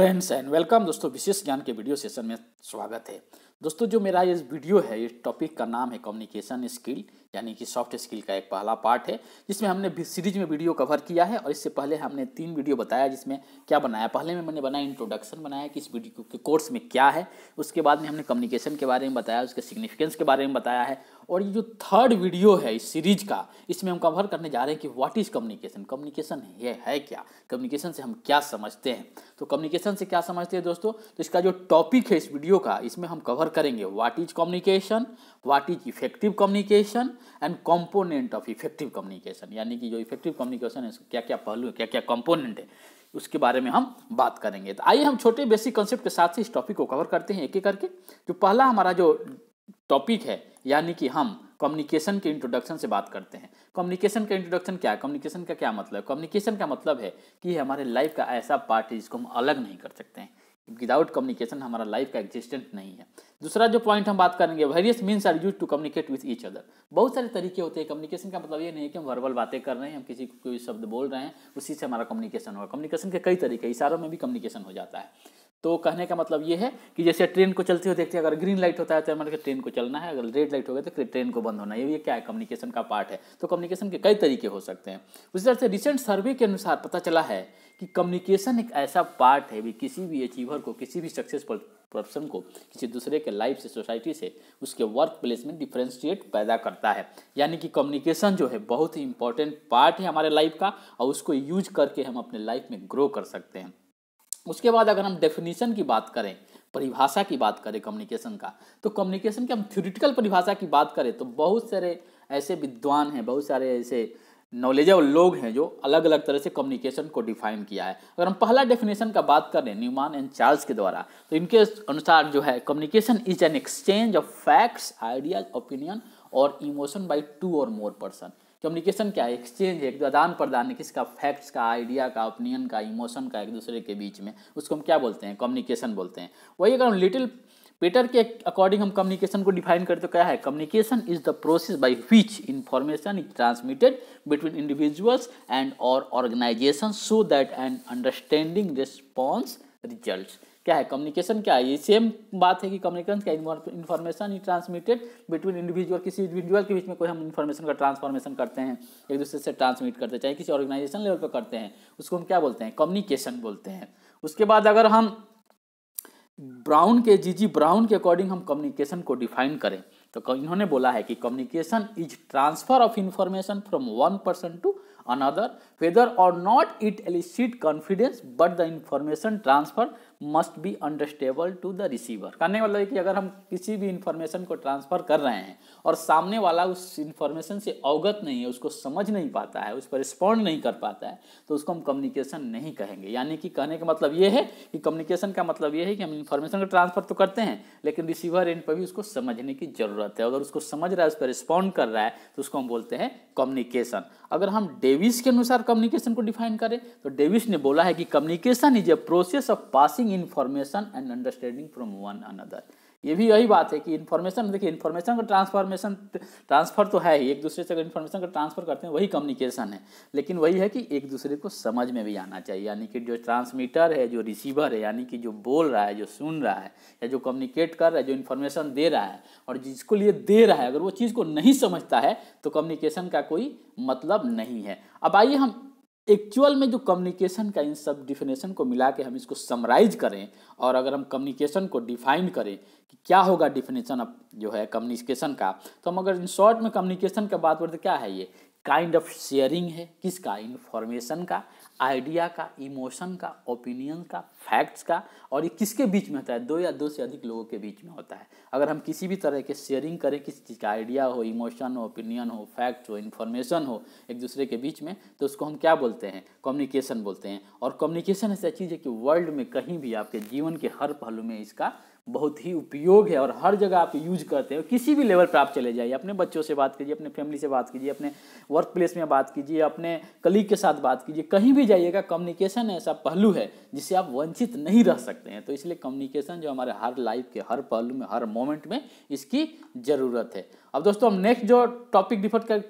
friends and welcome दोस्तों विशेष ज्ञान के वीडियो सेशन में स्वागत है दोस्तों जो मेरा ये वीडियो है इस टॉपिक का नाम है कम्युनिकेशन स्किल यानी कि सॉफ्ट स्किल का एक पहला पार्ट है जिसमें हमने सीरीज में वीडियो कवर किया है और इससे पहले हमने तीन वीडियो बताया जिसमें क्या बनाया पहले में मैंने बनाया इंट्रोडक्शन बनाया कि इस वीडियो के कोर्स में क्या है उसके बाद में हमने कम्युनिकेशन के बारे में बताया उसके सिग्निफिकेंस के बारे में बताया है और ये जो थर्ड वीडियो है इस सीरीज का इसमें हम कवर करने जा रहे हैं कि व्हाट इज़ कम्युनिकेशन कम्युनिकेशन ये है क्या कम्युनिकेशन से हम क्या समझते हैं तो कम्युनिकेशन से क्या समझते हैं दोस्तों तो इसका जो टॉपिक है इस वीडियो का इसमें हम कवर करेंगे what is communication what is effective communication and component of effective communication यानी कि जो इफेक्टिव कम्युनिकेशन है क्या क्या पहलू है क्या क्या कॉम्पोनेंट है उसके बारे में हम बात करेंगे तो आइए हम छोटे बेसिक कॉन्सेप्ट के साथ ही इस टॉपिक को कवर करते हैं एक एक करके जो पहला हमारा जो टॉपिक है यानी कि हम कम्युनिकेशन के इंट्रोडक्शन से बात करते हैं कम्युनिकेशन का इंट्रोडक्शन क्या है कम्युनिकेशन का क्या मतलब है कम्युनिकेशन का मतलब है कि हमारे लाइफ का ऐसा पार्ट है जिसको हम अलग नहीं कर सकते हैं विदाउट कम्युनिकेशन हमारा लाइफ का एग्जिस्टेंट नहीं है दूसरा जो पॉइंट हम बात करेंगे various means are use to communicate with each other बहुत सारे तरीके होते हैं कम्युनिकेशन का मतलब ये नहीं है कि हम वर्बल बातें कर रहे हैं हम किसी को कोई शब्द बोल रहे हैं उसी से हमारा कम्युनिकेशन होगा कम्युनिकेशन के कई तरीके इशारों में भी कम्युनिकेशन हो जाता है तो कहने का मतलब ये है कि जैसे ट्रेन को चलते हुए देखते हैं अगर ग्रीन लाइट होता है तो हमारे ट्रेन को चलना है अगर रेड लाइट हो गया तो ट्रेन को बंद होना है ये क्या है कम्युनिकेशन का पार्ट है तो कम्युनिकेशन के कई तरीके हो सकते हैं उसी तरह से रिसेंट सर्वे के अनुसार पता चला है कि कम्युनिकेशन एक ऐसा पार्ट है भी किसी भी अचीवर को किसी भी सक्सेसफुल पर्सन को किसी दूसरे के लाइफ से सोसाइटी से उसके वर्क प्लेस में डिफ्रेंशिएट पैदा करता है यानी कि कम्युनिकेशन जो है बहुत ही इंपॉर्टेंट पार्ट है हमारे लाइफ का और उसको यूज करके हम अपने लाइफ में ग्रो कर सकते हैं उसके बाद अगर हम डेफिनेशन की बात करें परिभाषा की बात करें कम्युनिकेशन का तो कम्युनिकेशन की हम थ्योरिटिकल परिभाषा की बात करें तो बहुत सारे ऐसे विद्वान हैं बहुत सारे ऐसे नॉलेजेबल लोग हैं जो अलग अलग तरह से कम्युनिकेशन को डिफाइन किया है अगर हम पहला डेफिनेशन का बात करें न्यूमान एंड चार्ल्स के द्वारा तो इनके अनुसार जो है communication is an exchange of facts ideas opinion और इमोशन बाई टू और मोर पर्सन कम्युनिकेशन क्या है एक्सचेंज है एक आदान प्रदान है किसका फैक्ट्स का आइडिया का ओपिनियन का इमोशन का एक दूसरे के बीच में उसको हम क्या बोलते हैं कम्युनिकेशन बोलते हैं वही अगर हम लिटिल पेटर के अकॉर्डिंग हम कम्युनिकेशन को डिफाइन करें तो क्या है communication is the process by which information is transmitted between individuals and और organisation so that and understanding response result क्या है कम्युनिकेशन क्या है ये सेम बात है कि कम्युनिकेशन क्या इन्फॉर्मेशन ही ट्रांसमिटेड बिटवीन इंडिविजुअल किसी इंडिविजुअल के बीच में कोई हम इन्फॉर्मेशन का ट्रांसफॉर्मेशन करते हैं एक दूसरे से ट्रांसमिट करते हैं चाहे किसी ऑर्गेनाइजेशन लेवल पर करते हैं उसको हम क्या बोलते हैं कम्युनिकेशन बोलते हैं उसके बाद अगर हम ब्राउन के जी जी ब्राउन के अकॉर्डिंग हम कम्युनिकेशन को डिफाइन करें तो इन्होंने बोला है कि communication is transfer of information from one person to another whether और not it elicit confidence but the information transfer must be understandable to the receiver कहने का मतलब है कि अगर हम किसी भी इंफॉर्मेशन को ट्रांसफ़र कर रहे हैं और सामने वाला उस इंफॉर्मेशन से अवगत नहीं है उसको समझ नहीं पाता है उस पर रिस्पॉन्ड नहीं कर पाता है तो उसको हम कम्युनिकेशन नहीं कहेंगे यानी कि कहने का मतलब ये है कि कम्युनिकेशन का मतलब ये है कि हम इंफॉर्मेशन को ट्रांसफ़र तो करते हैं लेकिन रिसीवर एंड पर भी उसको समझने की ज़रूरत है अगर उसको समझ रहा है उस पर रिस्पॉन्ड कर रहा है तो उसको हम बोलते हैं कम्युनिकेशन अगर हम डेविस के अनुसार कम्युनिकेशन को डिफाइन करें तो डेविस ने बोला है कि communication is a process of passing gaining information and understanding from one another ये भी यही बात है कि इन्फॉर्मेशन देखिए इन्फॉर्मेशन का ट्रांसफॉर्मेशन ट्रांसफर तो है ही एक दूसरे से अगर इन्फॉर्मेशन का ट्रांसफर करते हैं वही कम्युनिकेशन है लेकिन वही है कि एक दूसरे को समझ में भी आना चाहिए यानी कि जो ट्रांसमीटर है जो रिसीवर है यानी कि जो बोल रहा है जो सुन रहा है या जो कम्युनिकेट कर रहा है जो इन्फॉर्मेशन दे रहा है और जिसको लिए दे रहा है अगर वो चीज़ को नहीं समझता है तो कम्युनिकेशन का कोई मतलब नहीं है अब आइए हम एक्चुअल में जो कम्युनिकेशन का इन सब डिफिनेशन को मिला के हम इसको समराइज करें और अगर हम कम्युनिकेशन को डिफाइन करें कि क्या होगा डिफिनेशन अब जो है कम्युनिकेशन का तो हम अगर इन शॉर्ट में कम्युनिकेशन का बात करते क्या है ये काइंड ऑफ शेयरिंग है किसका इन्फॉर्मेशन का आइडिया का इमोशन का ओपिनियन का फैक्ट्स का और ये किसके बीच में होता है दो या दो से अधिक लोगों के बीच में होता है अगर हम किसी भी तरह के शेयरिंग करें किसी चीज़ का आइडिया हो इमोशन हो ओपिनियन हो फैक्ट हो इन्फॉर्मेशन हो एक दूसरे के बीच में तो उसको हम क्या बोलते हैं कम्युनिकेशन बोलते हैं और कम्युनिकेशन ऐसा चीज़ है कि वर्ल्ड में कहीं भी आपके जीवन के हर पहलू में इसका बहुत ही उपयोग है और हर जगह आप यूज करते हैं किसी भी लेवल पर आप चले जाइए अपने बच्चों से बात कीजिए अपने फैमिली से बात कीजिए अपने वर्क प्लेस में बात कीजिए अपने कलीग के साथ बात कीजिए कहीं भी जाइएगा कम्युनिकेशन ऐसा पहलू है जिससे आप वंचित नहीं रह सकते हैं तो इसलिए कम्युनिकेशन जो हमारे हर लाइफ के हर पहलू में हर मोमेंट में इसकी ज़रूरत है अब दोस्तों हम नेक्स्ट जो टॉपिक डिफर कर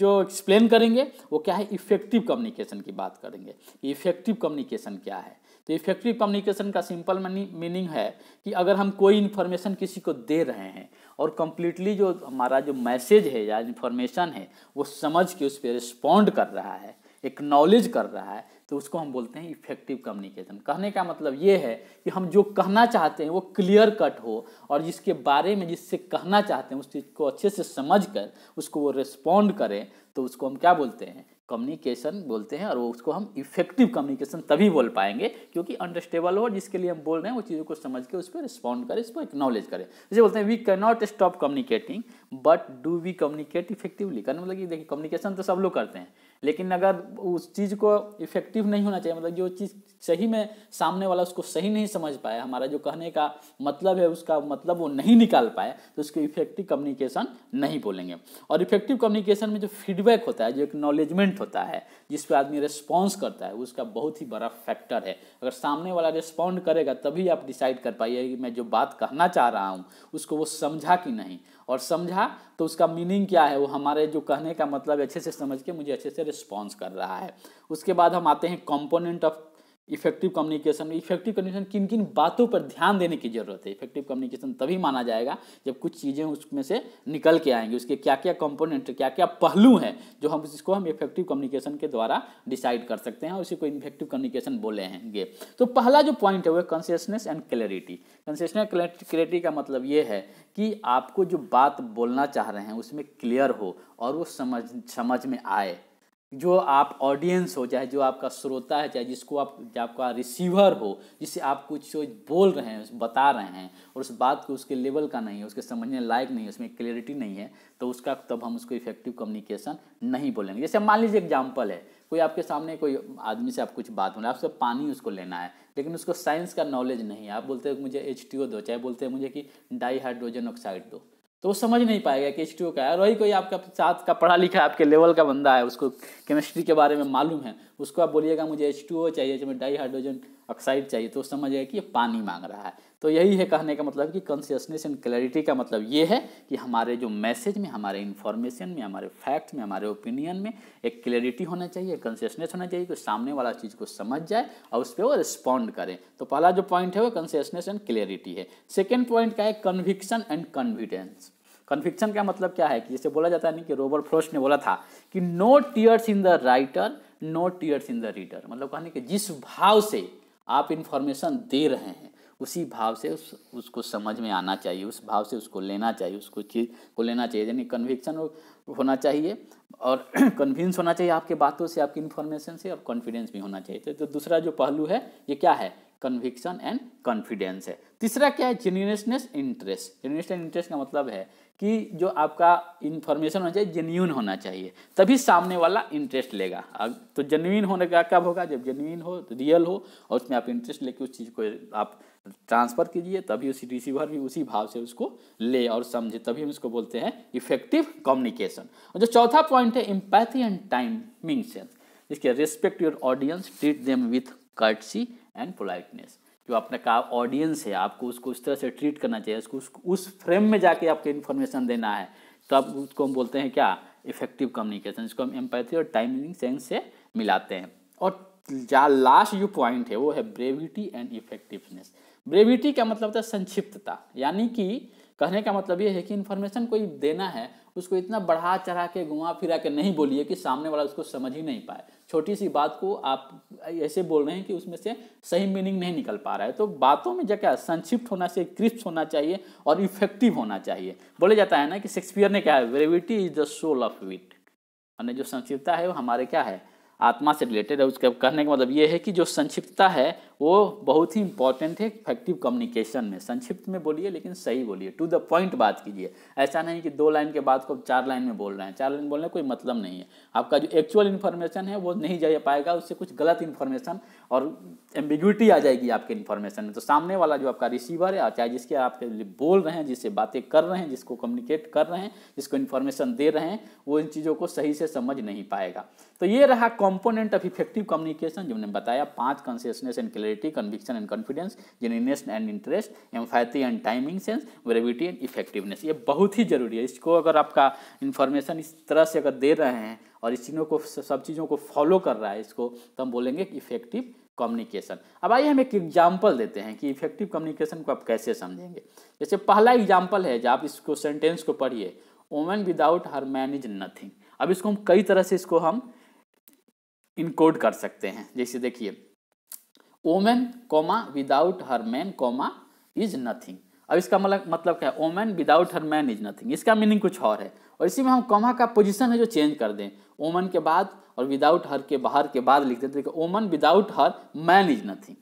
जो एक्सप्लेन करेंगे वो क्या है इफेक्टिव कम्युनिकेशन की बात करेंगे कि इफेक्टिव कम्युनिकेशन क्या है तो इफेक्टिव कम्युनिकेशन का सिंपल मीनिंग है कि अगर हम कोई इन्फॉर्मेशन किसी को दे रहे हैं और कम्प्लीटली जो हमारा जो मैसेज है या इन्फॉर्मेशन है वो समझ के उस पर रिस्पॉन्ड कर रहा है एक्नॉलेज कर रहा है तो उसको हम बोलते हैं इफेक्टिव कम्युनिकेशन कहने का मतलब ये है कि हम जो कहना चाहते हैं वो क्लियर कट हो और जिसके बारे में जिससे कहना चाहते हैं उस चीज़ को अच्छे से समझ कर उसको वो रिस्पॉन्ड करें तो उसको हम क्या बोलते हैं कम्युनिकेशन बोलते हैं और वो उसको हम इफेक्टिव कम्युनिकेशन तभी बोल पाएंगे क्योंकि अंडरस्टेबल हो जिसके लिए हम बोल रहे हैं वो चीज़ों को समझ के उस पर रिस्पॉन्ड करें इसको एक्नॉलेज करें जैसे बोलते हैं we can not stop communicating but do we communicate effectively करने मतलब कि देखिए कम्युनिकेशन तो सब लोग करते हैं लेकिन अगर उस चीज़ को इफेक्टिव नहीं होना चाहिए मतलब जो चीज़ सही में सामने वाला उसको सही नहीं समझ पाया हमारा जो कहने का मतलब है उसका मतलब वो नहीं निकाल पाए तो उसको इफेक्टिव कम्युनिकेशन नहीं बोलेंगे और इफेक्टिव कम्युनिकेशन में जो फीडबैक होता है जो एक्नॉलेजमेंट होता है जिस पर आदमी रिस्पॉन्स करता है उसका बहुत ही बड़ा फैक्टर है अगर सामने वाला रिस्पॉन्ड करेगा तभी आप डिसाइड कर पाइए कि मैं जो बात कहना चाह रहा हूँ उसको वो समझा कि नहीं और समझा तो उसका मीनिंग क्या है वो हमारे जो कहने का मतलब अच्छे से समझ के मुझे अच्छे से रिस्पॉन्स कर रहा है उसके बाद हम आते हैं component of effective communication effective communication किन किन बातों पर ध्यान देने की ज़रूरत है इफेक्टिव कम्युनिकेशन तभी माना जाएगा जब कुछ चीज़ें उसमें से निकल के आएंगी उसके क्या क्या कंपोनेंट क्या क्या पहलू हैं जो हम जिसको हम इफेक्टिव कम्युनिकेशन के द्वारा डिसाइड कर सकते हैं उसी को इफेक्टिव कम्युनिकेशन बोले हैं ये तो पहला जो पॉइंट है वो consciousness and clarity consciousness clarity का मतलब ये है कि आपको जो बात बोलना चाह रहे हैं उसमें क्लियर हो और वो समझ समझ में आए जो आप ऑडियंस हो चाहे जो आपका श्रोता है चाहे जिसको आप आपका रिसीवर हो जिसे आप कुछ बोल रहे हैं बता रहे हैं और उस बात को उसके लेवल का नहीं है उसके समझने लायक नहीं है उसमें क्लियरिटी नहीं है तो उसका तब हम उसको इफेक्टिव कम्युनिकेशन नहीं बोलेंगे जैसे मान लीजिए एग्जाम्पल है कोई आपके सामने कोई आदमी से आप कुछ बात बोल रहे आपसे पानी उसको लेना है लेकिन उसको साइंस का नॉलेज नहीं है आप बोलते हैं मुझे एच दो चाहे बोलते हैं मुझे कि डाई हाइड्रोजन ऑक्साइड दो तो वो समझ नहीं पाएगा कि एच का है और वही कोई आपका साथ का पढ़ा लिखा आपके लेवल का बंदा है उसको केमिस्ट्री के बारे में मालूम है उसको आप बोलिएगा मुझे एच टू ओ चाहिए मुझे डाई हाइड्रोजन ऑक्साइड चाहिए तो समझ आएगा कि ये पानी मांग रहा है तो यही है कहने का मतलब कि कॉन्सियसनेस एंड क्लैरिटी का मतलब ये है कि हमारे जो मैसेज में हमारे इन्फॉर्मेशन में हमारे फैक्ट में हमारे ओपिनियन में एक क्लैरिटी होना चाहिए कॉन्सियसनेस होना चाहिए कि सामने वाला चीज़ को समझ जाए और उस पर वो रिस्पॉन्ड करें तो पहला जो पॉइंट है वो कॉन्सियसनेस एंड क्लैरिटी है सेकेंड पॉइंट का है कन्विक्शन एंड कन्फिडेंस कन्विक्शन का मतलब क्या है कि जैसे बोला जाता है नहीं कि रोबर्ट फ्रोस्ट ने बोला था कि no tears in the writer no tears in the reader मतलब कहने कि जिस भाव से आप इन्फॉर्मेशन दे रहे हैं उसी भाव से उस उसको समझ में आना चाहिए उस भाव से उसको लेना चाहिए उसको चीज़ को लेना चाहिए यानी कन्विक्शन होना चाहिए और कन्विंस होना चाहिए आपके बातों से आपकी इन्फॉर्मेशन से और कॉन्फिडेंस भी होना चाहिए तो, तो दूसरा जो पहलू है ये क्या है कन्विक्शन एंड कॉन्फिडेंस है तीसरा क्या है जेन्यूनसनेस इंटरेस्ट जेन्यूनस इंटरेस्ट का मतलब है कि जो आपका इन्फॉर्मेशन होना चाहिए जेन्यून होना चाहिए तभी सामने वाला इंटरेस्ट लेगा अब तो जेन्यून होने का कब होगा जब जेन्यून हो रियल तो हो और उसमें आप इंटरेस्ट लेके उस चीज़ को आप ट्रांसफ़र कीजिए तभी उसी रिसीवर भी उसी भाव से उसको ले और समझे तभी हम इसको बोलते हैं इफेक्टिव कम्युनिकेशन और जो चौथा पॉइंट है एम्पैथी एंड टाइमिंग सेंस इसके respect your audience treat them with courtesy and politeness जो आपने कहा ऑडियंस है आपको उसको उस तरह से ट्रीट करना चाहिए उसको उस, उस फ्रेम में जाके आपको इन्फॉर्मेशन देना है तो आप उसको हम बोलते हैं क्या इफेक्टिव कम्युनिकेशन जिसको हम एम्पैथी और टाइमिंग सेंस से मिलाते हैं और जहाँ लास्ट जो पॉइंट है वो है ब्रेविटी एंड इफेक्टिवनेस ब्रेविटी का मतलब होता है संक्षिप्तता यानी कि कहने का मतलब ये है कि इन्फॉर्मेशन कोई देना है उसको इतना बढ़ा चढ़ा के घुमा फिरा के नहीं बोलिए कि सामने वाला उसको समझ ही नहीं पाए छोटी सी बात को आप ऐसे बोल रहे हैं कि उसमें से सही मीनिंग नहीं निकल पा रहा है तो बातों में क्या संक्षिप्त होना चाहिए क्रिस्प होना चाहिए और इफेक्टिव होना चाहिए बोले जाता है ना कि शेक्सपियर ने क्या है brevity is the soul of wit यानी जो संक्षिप्तता है वो हमारे क्या है आत्मा से रिलेटेड है उसके कहने का मतलब ये है कि जो संक्षिप्तता है वो बहुत ही इंपॉर्टेंट है इफेक्टिव कम्युनिकेशन में संक्षिप्त में बोलिए लेकिन सही बोलिए टू द पॉइंट बात कीजिए ऐसा नहीं कि दो लाइन के बाद को चार लाइन में बोल रहे हैं चार लाइन बोलने कोई मतलब नहीं है आपका जो एक्चुअल इन्फॉर्मेशन है वो नहीं जा पाएगा उससे कुछ गलत इन्फॉर्मेशन और एम्बिग्यूटी आ जाएगी आपके इन्फॉर्मेशन में तो सामने वाला जो आपका रिसीवर है चाहे जिसके आप बोल रहे हैं जिससे बातें कर रहे हैं जिसको कम्युनिकेट कर रहे हैं जिसको इन्फॉर्मेशन दे रहे हैं वो इन चीज़ों को सही से समझ नहीं पाएगा तो ये रहा कंपोनेंट ऑफ इफेक्टिव कम्युनिकेशन जो हमने बताया पांच consciousness and clarity conviction and confidence genuineness and interest empathy and timing sense brevity and effectiveness ये बहुत ही जरूरी है इसको अगर आपका इन्फॉर्मेशन इस तरह से अगर दे रहे हैं और इस चीज़ों को सब चीज़ों को फॉलो कर रहा है इसको तो हम बोलेंगे इफेक्टिव कम्युनिकेशन अब आइए हम एक एग्जाम्पल देते हैं कि इफेक्टिव कम्युनिकेशन को आप कैसे समझेंगे जैसे पहला एग्जाम्पल है जब आप इसको सेंटेंस को पढ़िए woman without her man is nothing अब इसको हम कई तरह से इसको हम इनकोड कर सकते हैं जैसे देखिए woman comma without her man comma is nothing अब इसका मतलब मतलब क्या है woman without her man is nothing इसका मीनिंग कुछ और है और इसी में हम कॉमा का पोजीशन है जो चेंज कर दें ओमन के बाद और विदाउट हर के बाहर के बाद लिख देते हैं woman without her man is nothing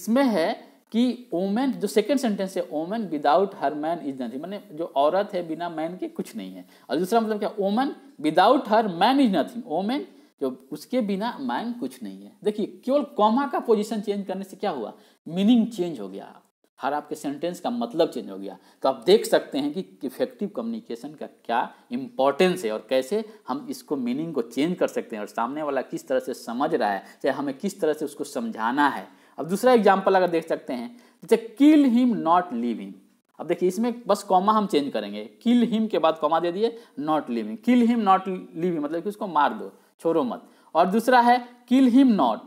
इसमें है कि ओमेन जो सेकंड सेंटेंस है woman without her man is nothing मैंने जो औरत है बिना मैन के कुछ नहीं है और दूसरा मतलब क्या woman without her man is nothing woman क्यों उसके बिना माइंड कुछ नहीं है देखिए केवल कॉमा का पोजीशन चेंज करने से क्या हुआ मीनिंग चेंज हो गया हर आपके सेंटेंस का मतलब चेंज हो गया तो आप देख सकते हैं कि इफेक्टिव कम्युनिकेशन का क्या इम्पोर्टेंस है और कैसे हम इसको मीनिंग को चेंज कर सकते हैं और सामने वाला किस तरह से समझ रहा है चाहे हमें किस तरह से उसको समझाना है अब दूसरा एग्जाम्पल अगर देख सकते हैं जैसे kill him not leave him अब देखिए इसमें बस कॉमा हम चेंज करेंगे किल हिम के बाद कॉमा दे दिए not leave him kill him not leave him मतलब कि उसको मार दो छोड़ो मत और दूसरा है kill him not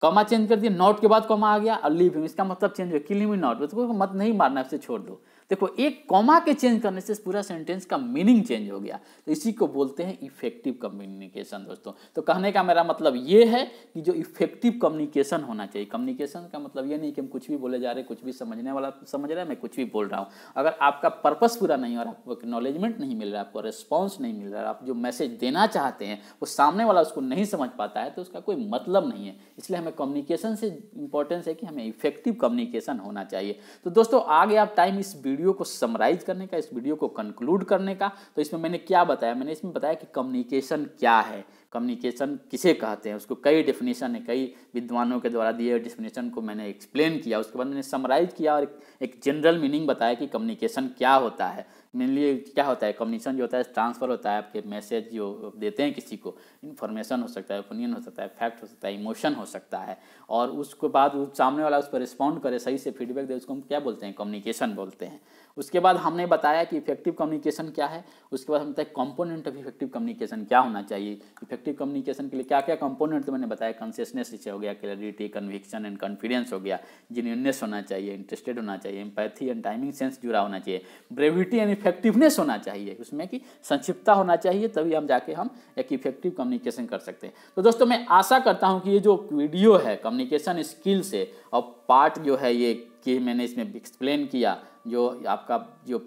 comma change कर दिया नॉट के बाद कॉमा आ गया और लीव हिम इसका मतलब चेंज हो किल हिम नॉट मत नहीं मारना उसे छोड़ दो देखो एक कॉमा के चेंज करने से पूरा सेंटेंस का मीनिंग चेंज हो गया तो इसी को बोलते हैं इफेक्टिव कम्युनिकेशन दोस्तों तो कहने का मेरा मतलब ये है कि जो इफेक्टिव कम्युनिकेशन होना चाहिए कम्युनिकेशन का मतलब ये नहीं कि हम कुछ भी बोले जा रहे कुछ भी समझने वाला समझ रहा है मैं कुछ भी बोल रहा हूँ अगर आपका पर्पज पूरा नहीं और आपको एक्नॉलेजमेंट नहीं मिल रहा आपको रिस्पॉन्स नहीं मिल रहा आप जो मैसेज देना चाहते हैं वो सामने वाला उसको नहीं समझ पाता है तो उसका कोई मतलब नहीं है इसलिए हमें कम्युनिकेशन से इंपॉर्टेंस है कि हमें इफेक्टिव कम्युनिकेशन होना चाहिए तो दोस्तों आगे आप टाइम इस वीडियो वीडियो को समराइज करने का इस वीडियो को कंक्लूड करने का तो इसमें मैंने क्या बताया मैंने इसमें बताया कि कम्युनिकेशन क्या है कम्युनिकेशन किसे कहते हैं उसको कई डेफिनेशन है कई विद्वानों के द्वारा दिए डेफिनेशन को मैंने एक्सप्लेन किया उसके बाद मैंने समराइज किया और एक जनरल मीनिंग बताया कि कम्युनिकेशन क्या होता है मेनली क्या होता है कम्युनिकेशन जो होता है ट्रांसफ़र होता है आपके मैसेज जो देते हैं किसी को इन्फॉर्मेशन हो सकता है ओपिनियन हो सकता है फैक्ट हो सकता है इमोशन हो सकता है और उसके बाद वो सामने वाला उस पर रिस्पॉन्ड करे सही से फीडबैक दे उसको हम क्या बोलते हैं कम्युनिकेशन बोलते हैं उसके बाद हमने बताया कि इफेक्टिव कम्युनिकेशन क्या है उसके बाद हम बताए कॉम्पोनेंट ऑफ इफेक्टिव कम्युनिकेशन क्या होना चाहिए इफेक्टिव कम्युनिकेशन के लिए क्या क्या कॉम्पोनेंट तो मैंने बताया कंसियसनेस इसे हो गया क्लैरिटी कन्विक्शन एंड कॉन्फिडेंस हो गया जिन्यूननेस होना चाहिए इंटरेस्टेड होना चाहिए एम्पैथी एंड टाइमिंग सेंस जुड़ा होना चाहिए ब्रेविटी एंड इफेक्टिवनेस होना चाहिए उसमें कि संक्षिप्तता होना चाहिए तभी हम जाके हम एक इफेक्टिव कम्युनिकेशन कर सकते हैं तो दोस्तों मैं आशा करता हूँ कि ये जो वीडियो है कम्युनिकेशन स्किल से और पार्ट जो है ये कि मैंने इसमें एक्सप्लेन किया जो आपका जो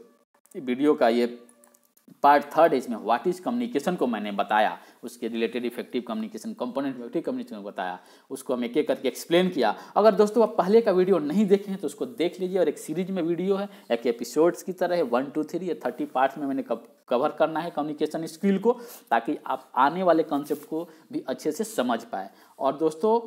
वीडियो का ये पार्ट थर्ड इसमें व्हाट इज कम्युनिकेशन को मैंने बताया उसके related effective communication component effective communication बताया उसको हम एक एक करके एक्सप्लेन किया अगर दोस्तों आप पहले का वीडियो नहीं देखे हैं तो उसको देख लीजिए और एक सीरीज में वीडियो है एक एपिसोड्स की तरह है वन टू थ्री या थर्टी पार्ट में मैंने कवर करना है कम्युनिकेशन स्किल को ताकि आप आने वाले कॉन्सेप्ट को भी अच्छे से समझ पाए और दोस्तों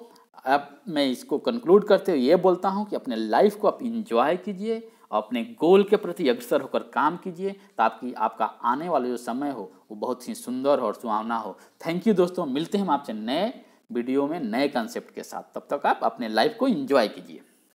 अब मैं इसको कंक्लूड करते हुए ये बोलता हूँ कि अपने लाइफ को आप इंजॉय कीजिए अपने गोल के प्रति अग्रसर होकर काम कीजिए ताकि आपका आने वाला जो समय हो वो बहुत ही सुंदर और सुहावना हो थैंक यू दोस्तों मिलते हैं हम आपसे नए वीडियो में नए कंसेप्ट के साथ तब तक आप अपने लाइफ को इंजॉय कीजिए